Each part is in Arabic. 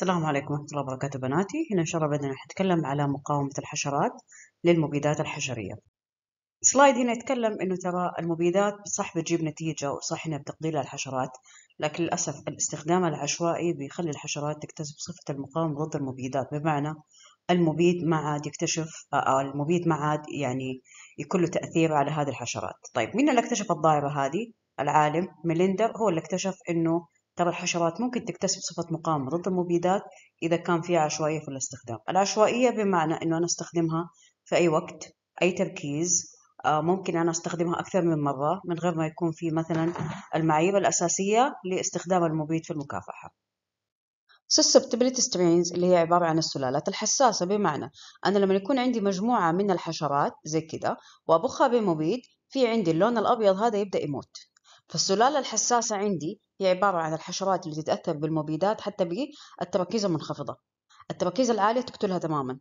السلام عليكم ورحمة الله وبركاته بناتي هنا إن شاء الله بدنا نتكلم على مقاومة الحشرات للمبيدات الحشرية سلايد هنا يتكلم إنه ترى المبيدات صح بتجيب نتيجة وصح إنها بتقضي الحشرات لكن للأسف الاستخدام العشوائي بيخلي الحشرات تكتسب صفة المقاومة ضد المبيدات بمعنى المبيد ما عاد يكتشف أو آه، آه، المبيد ما عاد يعني يكون له تأثير على هذه الحشرات طيب مين اللي اكتشف الظاهرة هذه؟ العالم ميليندر هو اللي اكتشف إنه ترى الحشرات ممكن تكتسب صفة مقاومة ضد المبيدات إذا كان فيها عشوائية في الاستخدام العشوائية بمعنى أنه أنا أستخدمها في أي وقت أي تركيز آه، ممكن أنا أستخدمها أكثر من مرة من غير ما يكون في مثلا المعايير الأساسية لاستخدام المبيد في المكافحة susceptibility strains اللي هي عبارة عن السلالات الحساسة بمعنى أنا لما يكون عندي مجموعة من الحشرات زي كده وأبخها بمبيد في عندي اللون الأبيض هذا يبدأ يموت فالسلالة الحساسة عندي هي عبارة عن الحشرات اللي تتأثر بالمبيدات حتى بالتركيز المنخفضة التركيز العالية تقتلها تماما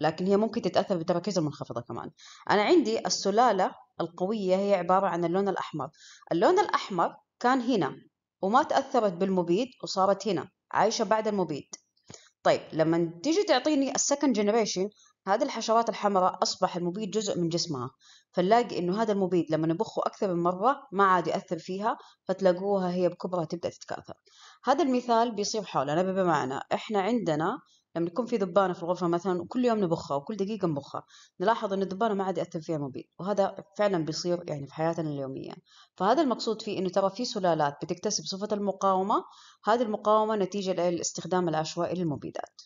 لكن هي ممكن تتأثر بالتركيز المنخفضة كمان أنا عندي السلالة القوية هي عبارة عن اللون الأحمر اللون الأحمر كان هنا وما تأثرت بالمبيد وصارت هنا عايشة بعد المبيد طيب لما تيجي تعطيني السكند جنريشن هذه الحشرات الحمراء أصبح المبيد جزء من جسمها فنلاقي انه هذا المبيد لما نبخه اكثر من مره ما عاد ياثر فيها فتلاقوها هي بكبرها تبدا تتكاثر هذا المثال بيصير حولنا بمعنى احنا عندنا لما يكون في ذبانه في الغرفه مثلا وكل يوم نبخها وكل دقيقه نبخها نلاحظ ان الذبانه ما عاد ياثر فيها مبيد وهذا فعلا بيصير يعني في حياتنا اليوميه فهذا المقصود فيه انه ترى في سلالات بتكتسب صفه المقاومه هذه المقاومه نتيجه للاستخدام العشوائي للمبيدات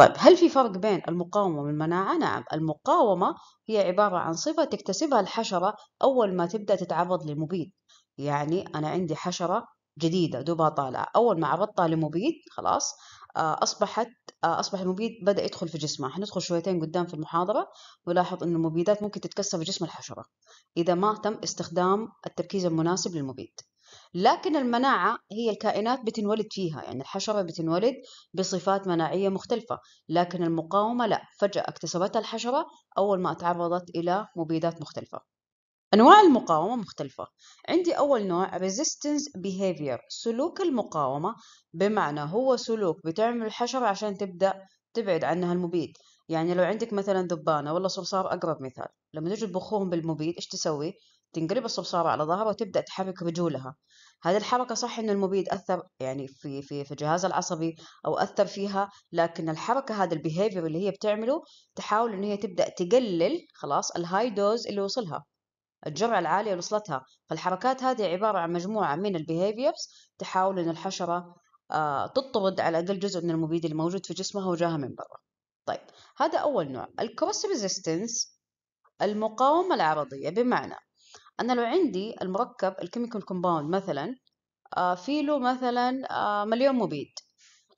طيب هل في فرق بين المقاومة والمناعة؟ نعم المقاومة هي عبارة عن صفة تكتسبها الحشرة أول ما تبدأ تتعرض لمبيد يعني أنا عندي حشرة جديدة دوبها طالعة أول ما عرضتها لمبيد خلاص آه، أصبحت آه، أصبح المبيد بدأ يدخل في جسمها حندخل شويتين قدام في المحاضرة نلاحظ أن المبيدات ممكن تتكسر في جسم الحشرة إذا ما تم استخدام التركيز المناسب للمبيد لكن المناعة هي الكائنات بتنولد فيها يعني الحشرة بتنولد بصفات مناعية مختلفة لكن المقاومة لا فجأة اكتسبتها الحشرة أول ما تعرضت إلى مبيدات مختلفة أنواع المقاومة مختلفة عندي أول نوع resistance behavior سلوك المقاومة بمعنى هو سلوك بتعمل الحشرة عشان تبدأ تبعد عنها المبيد يعني لو عندك مثلا دبانة ولا صرصار أقرب مثال لما تجي تبخوهم بالمبيد إيش تسوي؟ تنقلب الصبصارة على ظهرها وتبدأ تحرك رجولها هذه الحركة صح إن المبيد أثر يعني في في في الجهاز العصبي أو أثر فيها لكن الحركة هذا البيهيفير اللي هي بتعمله تحاول إن هي تبدأ تقلل خلاص الهاي دوز اللي وصلها الجرعة العالية اللي وصلتها فالحركات هذه عبارة عن مجموعة من البيهيفيرز تحاول إن الحشرة آه، تطرد على أقل جزء من المبيد الموجود في جسمها وجاها من برا طيب هذا أول نوع الكروس ريزيستنس المقاومة العرضية بمعنى أنا لو عندي المركب الكيميكال كومباوند مثلا آه، في له مثلا آه، مليون مبيد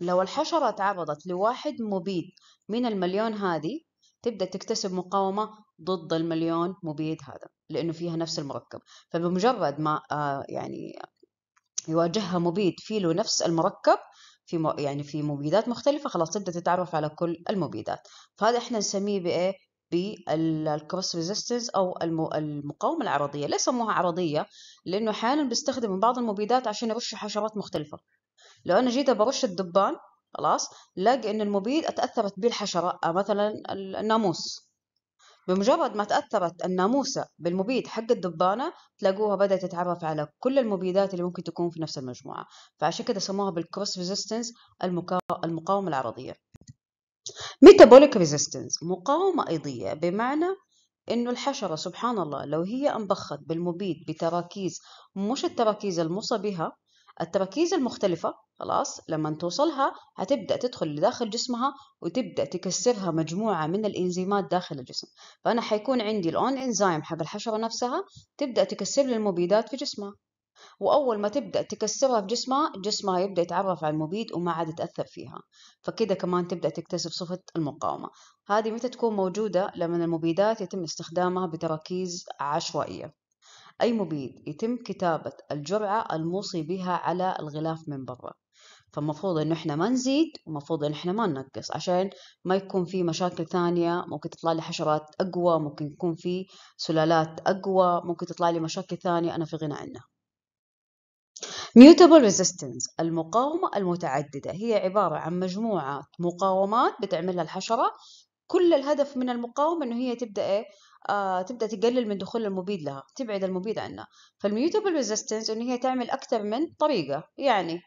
لو الحشرة تعرضت لواحد مبيد من المليون هذه تبدأ تكتسب مقاومة ضد المليون مبيد هذا لأنه فيها نفس المركب فبمجرد ما آه، يعني يواجهها مبيد في له نفس المركب في يعني في مبيدات مختلفة خلاص تبدأ تتعرف على كل المبيدات فهذا احنا نسميه بإيه بالكروس ريزيستنس او المقاومه العرضيه ليس سموها عرضيه لانه احيانا بستخدم بعض المبيدات عشان يرش حشرات مختلفه لو انا جيت برش الدبان خلاص لاقي ان المبيد اتاثرت به الحشره مثلا الناموس بمجرد ما تاثرت الناموسه بالمبيد حق الدبانه تلاقوها بدات تتعرف على كل المبيدات اللي ممكن تكون في نفس المجموعه فعشان كده سموها بالكروس ريزيستنس المقاومه العرضيه ميتابوليك ريزيستنس مقاومة أيضية بمعنى إنه الحشرة سبحان الله لو هي أنبخت بالمبيد بتراكيز مش التراكيز المصى بها التراكيز المختلفة خلاص لما توصلها هتبدأ تدخل لداخل جسمها وتبدأ تكسرها مجموعة من الإنزيمات داخل الجسم فأنا حيكون عندي الأون إنزيم حق الحشرة نفسها تبدأ تكسر لي المبيدات في جسمها واول ما تبدا تكسرها في جسمها جسمها يبدا يتعرف على المبيد وما عاد يتاثر فيها فكده كمان تبدا تكتسب صفه المقاومه هذه متى تكون موجوده لما المبيدات يتم استخدامها بتراكيز عشوائيه اي مبيد يتم كتابه الجرعه الموصي بها على الغلاف من برا فالمفروض انه احنا ما نزيد ومفروض ان احنا ما ننقص عشان ما يكون في مشاكل ثانية ممكن تطلع لي حشرات اقوى ممكن يكون في سلالات اقوى ممكن تطلع لي مشاكل ثانية انا في غنى عنها Mutable Resistance المقاومة المتعددة هي عبارة عن مجموعة مقاومات بتعملها الحشرة كل الهدف من المقاومة إنه هي تبدأ إيه آه تبدأ تقلل من دخول المبيد لها تبعد المبيد عنها فالميوتابل ريزيستنس إنه هي تعمل أكثر من طريقة يعني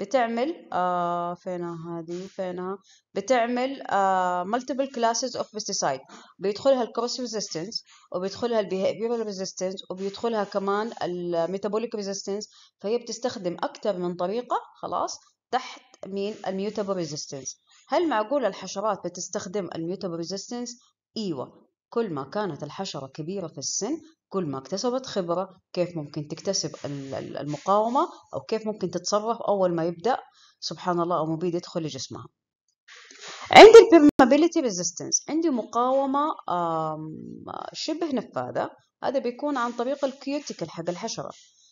بتعمل آه فينها هذه فينها بتعمل آه multiple classes of pesticide بيدخلها cross resistance وبيدخلها behavioral resistance وبيدخلها كمان الميتابوليك resistance فهي بتستخدم أكثر من طريقة خلاص تحت مين الميوتابل ريزيستنس هل معقول الحشرات بتستخدم الميوتابل ريزيستنس ايوه كل ما كانت الحشرة كبيرة في السن كل ما اكتسبت خبرة كيف ممكن تكتسب المقاومة أو كيف ممكن تتصرف أول ما يبدأ سبحان الله أو مبيد يدخل لجسمها عندي البرمابيليتي ريزيستنس عندي مقاومة شبه نفاذة هذا بيكون عن طريق الكيوتيكل حق الحشرة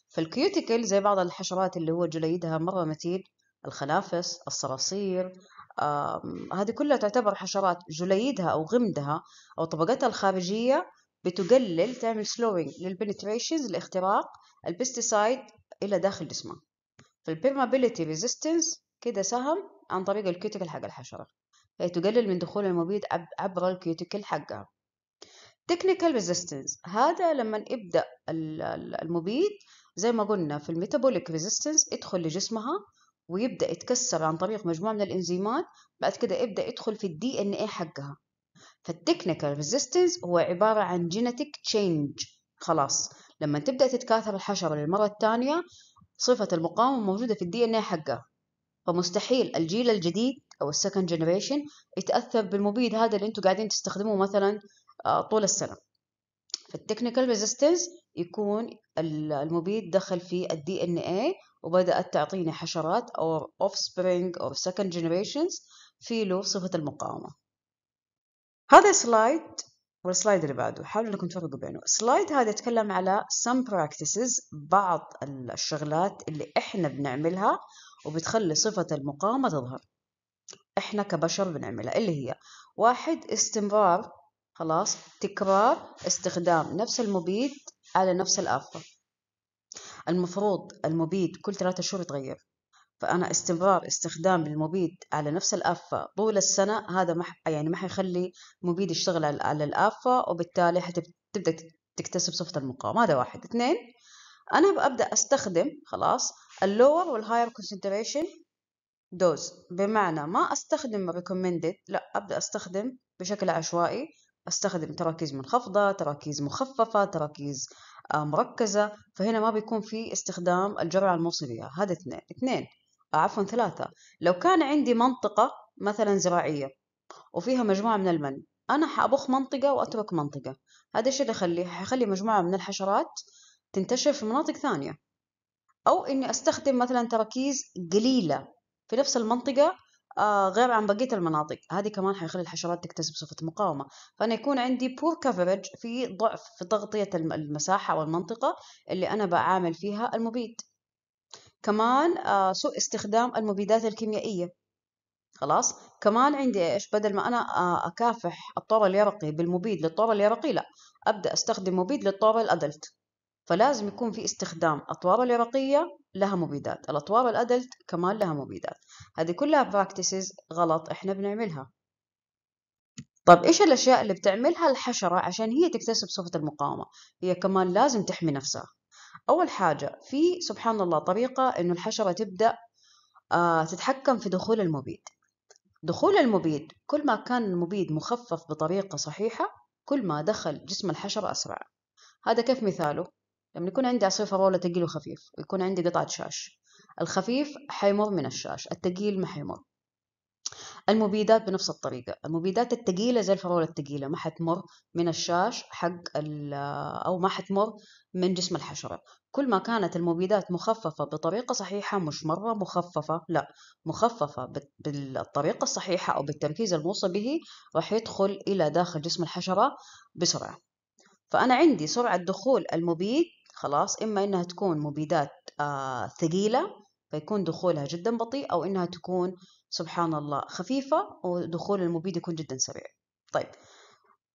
فالكيوتيكل زي بعض الحشرات اللي هو جليدها مرة مثيل الخلافس الصراصير هذه كلها تعتبر حشرات جليدها أو غمدها أو طبقتها الخارجية بتقلل تعمل سلوينج للبنتريشنز الاختراق البستسايد الى داخل جسمه فالبيرمابيليتي ريزيستنس كده سهم عن طريق الكيوتيكل حق الحشرة هي تقلل من دخول المبيد عبر الكيوتيكل حقها تكنيكال ريزيستنس هذا لما ابدا المبيد زي ما قلنا في الميتابوليك ريزيستنس يدخل لجسمها ويبدا يتكسر عن طريق مجموعه من الانزيمات بعد كده يبدا يدخل في الدي ان اي حقها فالتكنيكال ريزيستنس هو عبارة عن جينيتك تشينج خلاص لما تبدأ تتكاثر الحشرة للمرة الثانية صفة المقاومة موجودة في الدي ان اي حقه فمستحيل الجيل الجديد او السكند جنريشن يتاثر بالمبيد هذا اللي انتم قاعدين تستخدموه مثلا آه، طول السنه فالتكنيكال ريزيستنس يكون المبيد دخل في الدي ان اي وبدات تعطيني حشرات او اوف سبرينج او سكند جنريشنز في له صفه المقاومه هذا سلايد والسلايد اللي بعده حاولوا انكم تفرقوا بينه السلايد هذا يتكلم على some practices بعض الشغلات اللي احنا بنعملها وبتخلي صفة المقاومة تظهر احنا كبشر بنعملها اللي هي واحد استمرار خلاص تكرار استخدام نفس المبيد على نفس الآفة المفروض المبيد كل ثلاثة شهور يتغير فأنا استمرار استخدام المبيد على نفس الآفة طول السنة هذا ما يعني ما حيخلي مبيد يشتغل على الآفة وبالتالي حتبدأ تكتسب صفة المقاومة هذا واحد اثنين أنا ببدأ أستخدم خلاص اللور والهاير concentration دوز بمعنى ما أستخدم recommended لا أبدأ أستخدم بشكل عشوائي أستخدم تراكيز منخفضة تراكيز مخففة تراكيز آه، مركزة فهنا ما بيكون في استخدام الجرعة الموصلية هذا اثنين اثنين عفوا ثلاثة لو كان عندي منطقة مثلا زراعية وفيها مجموعة من المن أنا حأبخ منطقة وأترك منطقة هذا الشيء اللي حيخلي مجموعة من الحشرات تنتشر في مناطق ثانية أو إني أستخدم مثلا تراكيز قليلة في نفس المنطقة آه، غير عن بقية المناطق هذه كمان حيخلي الحشرات تكتسب صفة مقاومة فأنا يكون عندي بور كفرج في ضعف في تغطية المساحة والمنطقة اللي أنا بعامل فيها المبيد كمان آه، سوء استخدام المبيدات الكيميائية خلاص كمان عندي ايش بدل ما انا آه، اكافح الطور اليرقي بالمبيد للطور اليرقي لا ابدا استخدم مبيد للطور الادلت فلازم يكون في استخدام اطوار اليرقيه لها مبيدات الاطوار الادلت كمان لها مبيدات هذه كلها براكتسز غلط احنا بنعملها طب ايش الاشياء اللي بتعملها الحشره عشان هي تكتسب صفه المقاومه هي كمان لازم تحمي نفسها أول حاجة في سبحان الله طريقة إنه الحشرة تبدأ آه، تتحكم في دخول المبيد دخول المبيد كل ما كان المبيد مخفف بطريقة صحيحة كل ما دخل جسم الحشرة أسرع هذا كيف مثاله؟ لما يكون عندي عصير فراولة ثقيل وخفيف ويكون عندي قطعة شاش الخفيف حيمر من الشاش التقيل ما حيمر المبيدات بنفس الطريقة المبيدات التقيلة زي الفراولة التقيلة ما حتمر من الشاش حق أو ما حتمر من جسم الحشرة كل ما كانت المبيدات مخففة بطريقة صحيحة مش مرة مخففة لا مخففة بالطريقة الصحيحة أو بالتركيز الموصى به راح يدخل إلى داخل جسم الحشرة بسرعة فأنا عندي سرعة دخول المبيد خلاص إما إنها تكون مبيدات آه ثقيلة فيكون دخولها جدا بطيء أو إنها تكون سبحان الله خفيفة ودخول المبيد يكون جدا سريع طيب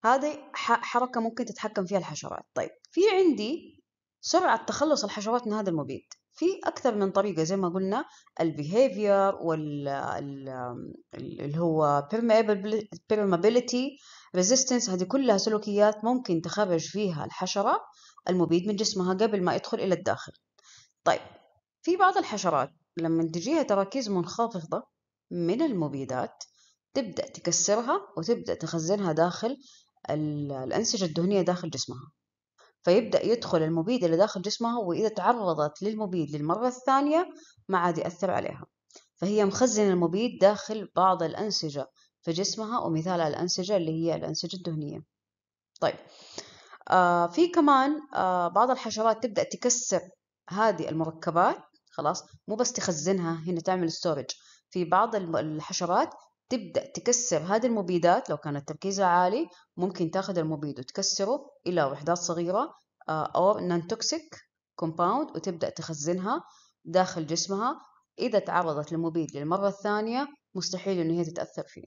هذه حركة ممكن تتحكم فيها الحشرات طيب في عندي سرعة تخلص الحشرات من هذا المبيد في أكثر من طريقة زي ما قلنا البيهيفير وال اللي هو permeability resistance هذه كلها سلوكيات ممكن تخرج فيها الحشرة المبيد من جسمها قبل ما يدخل إلى الداخل طيب في بعض الحشرات لما تجيها تراكيز منخفضة من المبيدات تبدأ تكسرها وتبدأ تخزنها داخل الأنسجة الدهنية داخل جسمها فيبدأ يدخل المبيد إلى داخل جسمها وإذا تعرضت للمبيد للمرة الثانية ما عاد يأثر عليها فهي مخزنة المبيد داخل بعض الأنسجة في جسمها ومثالها الأنسجة اللي هي الأنسجة الدهنية طيب آه في كمان آه بعض الحشرات تبدأ تكسر هذه المركبات خلاص مو بس تخزنها هنا تعمل ستورج في بعض الحشرات تبدأ تكسر هذه المبيدات لو كانت تركيزها عالي ممكن تاخذ المبيد وتكسره إلى وحدات صغيرة أو نون توكسيك كومباوند وتبدأ تخزنها داخل جسمها إذا تعرضت للمبيد للمرة الثانية مستحيل إن هي تتأثر فيه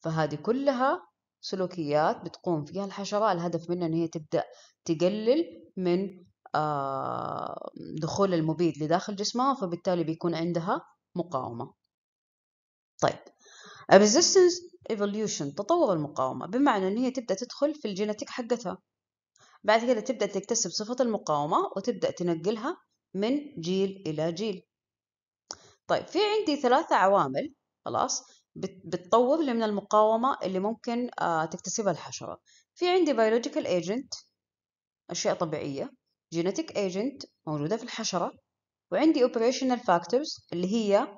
فهذه كلها سلوكيات بتقوم فيها الحشرة الهدف منها إن هي تبدأ تقلل من آه، دخول المبيد لداخل جسمها فبالتالي بيكون عندها مقاومة طيب resistance evolution تطور المقاومة بمعنى أن هي تبدأ تدخل في الجيناتيك حقتها بعد كده تبدأ تكتسب صفة المقاومة وتبدأ تنقلها من جيل إلى جيل طيب في عندي ثلاثة عوامل خلاص بتطور لي من المقاومة اللي ممكن آه، تكتسبها الحشرة في عندي biological agent أشياء طبيعية genetic agent موجودة في الحشرة وعندي operational factors اللي هي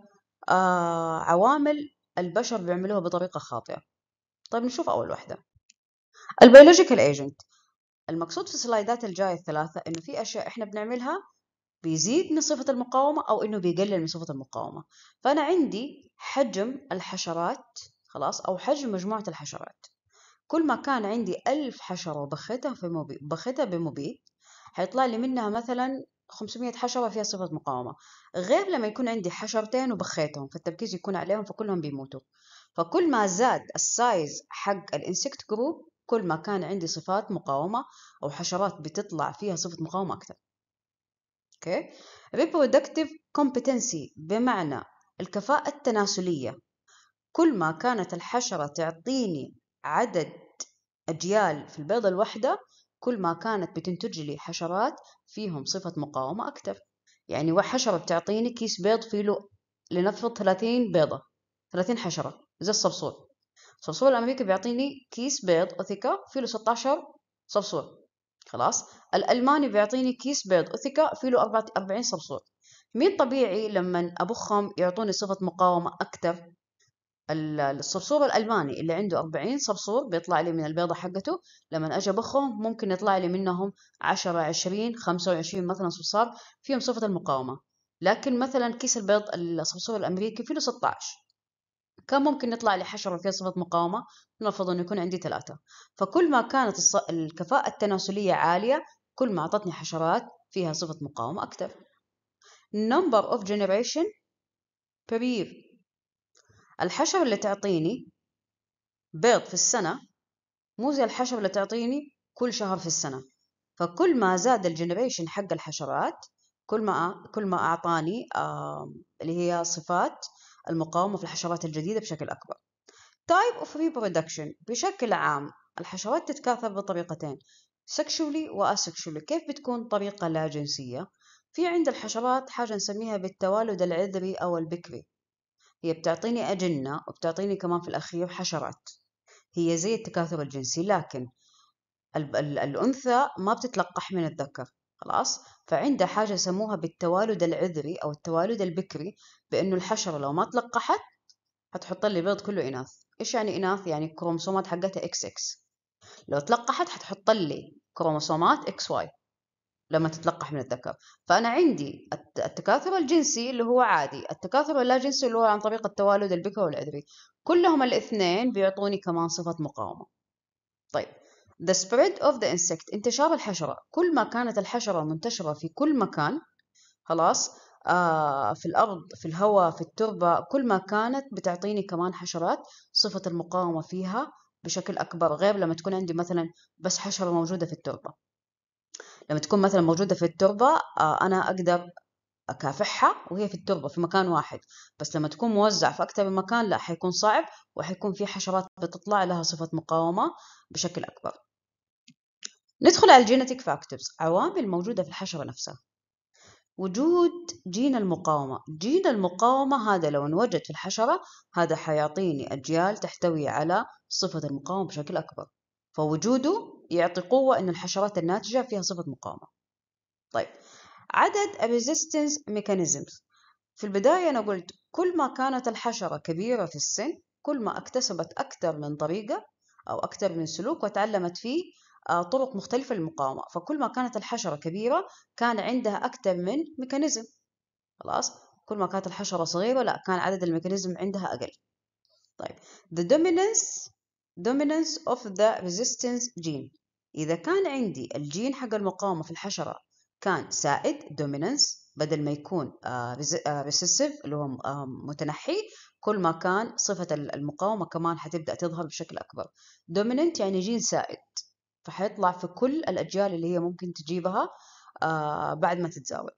آه عوامل البشر بيعملوها بطريقة خاطئة طيب نشوف أول واحدة البيولوجيكال ايجنت المقصود في السلايدات الجاية الثلاثة إنه في أشياء إحنا بنعملها بيزيد من صفة المقاومة أو إنه بيقلل من صفة المقاومة فأنا عندي حجم الحشرات خلاص أو حجم مجموعة الحشرات كل ما كان عندي ألف حشرة وبخيتها في مبيد بخيتها بمبيت حيطلع لي منها مثلا 500 حشرة فيها صفة مقاومة غير لما يكون عندي حشرتين وبخيتهم فالتركيز يكون عليهم فكلهم بيموتوا فكل ما زاد السايز حق الانسكت جروب كل ما كان عندي صفات مقاومة أو حشرات بتطلع فيها صفة مقاومة أكثر أوكي ريبرودكتيف كومبتنسي بمعنى الكفاءة التناسلية كل ما كانت الحشرة تعطيني عدد أجيال في البيضة الواحدة كل ما كانت بتنتج لي حشرات فيهم صفة مقاومة أكثر يعني حشرة بتعطيني كيس بيض فيه له لنفرض 30 بيضة 30 حشرة زي الصرصور الصرصور الأمريكي بيعطيني كيس بيض أوثيكا فيه له 16 صرصور خلاص الألماني بيعطيني كيس بيض أوثيكا فيه له 40 صرصور مين طبيعي لما أبخهم يعطوني صفة مقاومة أكثر الصرصور الألماني اللي عنده أربعين صرصور بيطلع لي من البيضة حقته لما أجي أبخهم ممكن يطلع لي منهم عشرة عشرين خمسة وعشرين مثلا صرصار فيهم صفة المقاومة لكن مثلا كيس البيض الصرصور الأمريكي فيه عشر كان ممكن يطلع لي حشرة فيها صفة مقاومة نفرض إنه يكون عندي ثلاثة فكل ما كانت الكفاءة التناسلية عالية كل ما أعطتني حشرات فيها صفة مقاومة أكثر number of generation per year الحشو اللي تعطيني بيض في السنة مو زي الحشو اللي تعطيني كل شهر في السنة فكل ما زاد الجنريشن حق الحشرات كل ما كل ما أعطاني اللي هي صفات المقاومة في الحشرات الجديدة بشكل أكبر تايب اوف ريبرودكشن بشكل عام الحشرات تتكاثر بطريقتين سكشولي واسكشولي كيف بتكون طريقة لا جنسية في عند الحشرات حاجة نسميها بالتوالد العذري أو البكري هي بتعطيني أجنة وبتعطيني كمان في الأخير حشرات هي زي التكاثر الجنسي لكن الأنثى ما بتتلقح من الذكر خلاص فعندها حاجة يسموها بالتوالد العذري أو التوالد البكري بأنه الحشرة لو ما تلقحت هتحط لي بيض كله إناث إيش يعني إناث يعني الكروموسومات حقتها XX لو تلقحت هتحط لي كروموسومات XY لما تتلقح من الذكر فأنا عندي التكاثر الجنسي اللي هو عادي التكاثر اللا جنسي اللي هو عن طريق التوالد البكر والعذري كلهم الاثنين بيعطوني كمان صفة مقاومة طيب the spread of the insect انتشار الحشرة كل ما كانت الحشرة منتشرة في كل مكان خلاص آه في الأرض في الهواء في التربة كل ما كانت بتعطيني كمان حشرات صفة المقاومة فيها بشكل أكبر غير لما تكون عندي مثلا بس حشرة موجودة في التربة لما تكون مثلا موجودة في التربة آه، أنا أقدر أكافحها وهي في التربة في مكان واحد بس لما تكون موزعة في أكثر من مكان لا حيكون صعب وحيكون في حشرات بتطلع لها صفة مقاومة بشكل أكبر ندخل على الجينيتيك فاكتورز عوامل موجودة في الحشرة نفسها وجود جين المقاومة جين المقاومة هذا لو انوجد في الحشرة هذا حيعطيني أجيال تحتوي على صفة المقاومة بشكل أكبر فوجوده يعطي قوة أن الحشرات الناتجة فيها صفة مقاومة طيب عدد resistance mechanisms في البداية أنا قلت كل ما كانت الحشرة كبيرة في السن كل ما اكتسبت أكثر من طريقة أو أكثر من سلوك وتعلمت فيه آه، طرق مختلفة للمقاومة فكل ما كانت الحشرة كبيرة كان عندها أكثر من ميكانيزم خلاص كل ما كانت الحشرة صغيرة لا كان عدد الميكانيزم عندها أقل طيب the dominance dominance of the resistance gene إذا كان عندي الجين حق المقاومة في الحشرة كان سائد dominance بدل ما يكون آه، آه، recessive اللي هو آه، متنحي كل ما كان صفة المقاومة كمان حتبدأ تظهر بشكل أكبر dominant يعني جين سائد فحيطلع في كل الأجيال اللي هي ممكن تجيبها بعد ما تتزاوج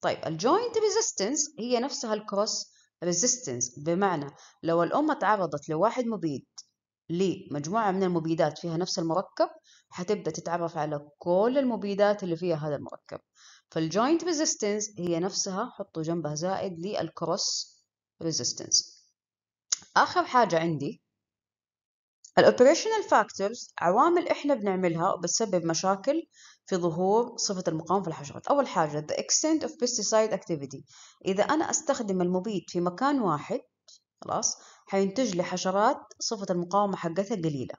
طيب الجوينت ريزيستنس هي نفسها الكروس ريزيستنس بمعنى لو الأم تعرضت لواحد مبيد لمجموعة من المبيدات فيها نفس المركب حتبدأ تتعرف على كل المبيدات اللي فيها هذا المركب فالجوينت ريزيستنس هي نفسها حطوا جنبها زائد للكروس ريزيستنس آخر حاجة عندي الاوبريشنال فاكتورز عوامل احنا بنعملها بتسبب مشاكل في ظهور صفة المقاومة في الحشرات أول حاجة the extent of pesticide activity إذا أنا أستخدم المبيد في مكان واحد خلاص حينتج لي حشرات صفة المقاومة حقتها قليلة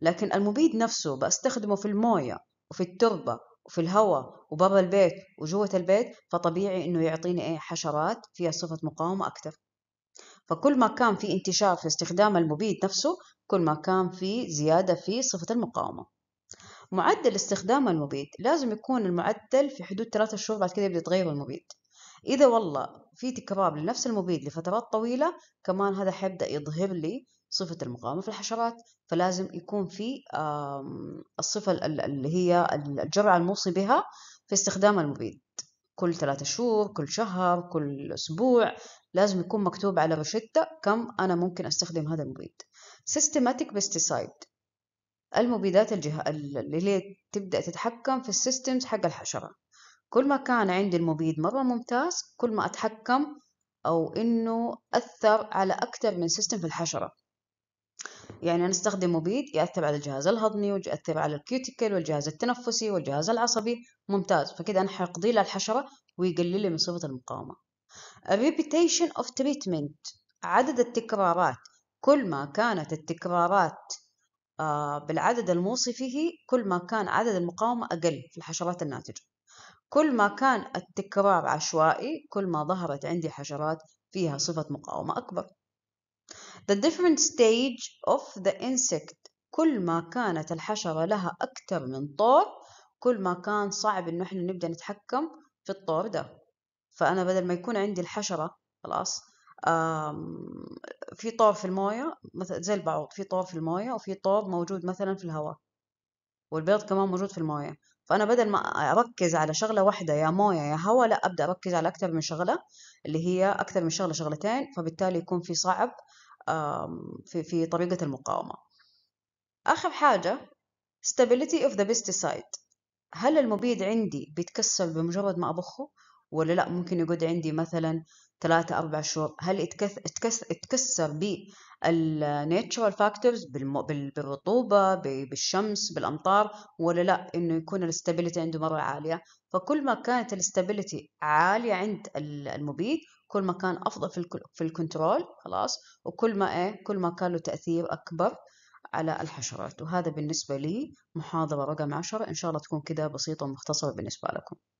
لكن المبيد نفسه بستخدمه في الموية وفي التربة وفي الهواء وبابا البيت وجوة البيت فطبيعي انه يعطيني ايه حشرات فيها صفة مقاومة اكثر فكل ما كان في انتشار في استخدام المبيد نفسه كل ما كان في زيادة في صفة المقاومة معدل استخدام المبيد لازم يكون المعدل في حدود ثلاثة شهور بعد كده يبدأ يتغير المبيد إذا والله في تكرار لنفس المبيد لفترات طويلة كمان هذا حيبدأ يظهر لي صفة المقاومة في الحشرات فلازم يكون في الصفة اللي هي الجرعة الموصي بها في استخدام المبيد كل ثلاثة شهور كل شهر كل أسبوع لازم يكون مكتوب على روشتة كم أنا ممكن أستخدم هذا المبيد systematic pesticide المبيدات الجهة اللي تبدأ تتحكم في السيستمز حق الحشرة كل ما كان عندي المبيد مرة ممتاز كل ما أتحكم أو إنه أثر على أكثر من سيستم في الحشرة يعني أنا أستخدم مبيد يأثر على الجهاز الهضمي ويأثر على الكيوتيكل والجهاز التنفسي والجهاز العصبي ممتاز فكده أنا حيقضي للحشرة الحشرة من صفة المقاومة repetition of treatment عدد التكرارات كل ما كانت التكرارات آه، بالعدد الموصي فيه كل ما كان عدد المقاومة أقل في الحشرات الناتجة كل ما كان التكرار عشوائي كل ما ظهرت عندي حشرات فيها صفة مقاومة أكبر The different stage of the insect كل ما كانت الحشرة لها أكثر من طور كل ما كان صعب إنه إحنا نبدأ نتحكم في الطور ده فأنا بدل ما يكون عندي الحشرة خلاص في طور في الموية مثلا زي البعوض في طور في الموية وفي طور موجود مثلا في الهواء والبيض كمان موجود في الموية فانا بدل ما اركز على شغله واحده يا مويه يا هواء لا ابدا اركز على اكثر من شغله اللي هي اكثر من شغله شغلتين فبالتالي يكون في صعب في في طريقه المقاومه اخر حاجه stability of the pesticide هل المبيد عندي بيتكسر بمجرد ما أبخه ولا لا ممكن يقعد عندي مثلا ثلاثة أربع شهور هل يتكسر اتكسر بي فاكتورز بالرطوبة بالشمس بالأمطار ولا لا إنه يكون الاستابيليتي عنده مرة عالية فكل ما كانت الاستابيليتي عالية عند المبيد كل ما كان أفضل في, في الكنترول خلاص وكل ما إيه كل ما كان له تأثير أكبر على الحشرات وهذا بالنسبة لي محاضرة رقم عشرة إن شاء الله تكون كده بسيطة ومختصرة بالنسبة لكم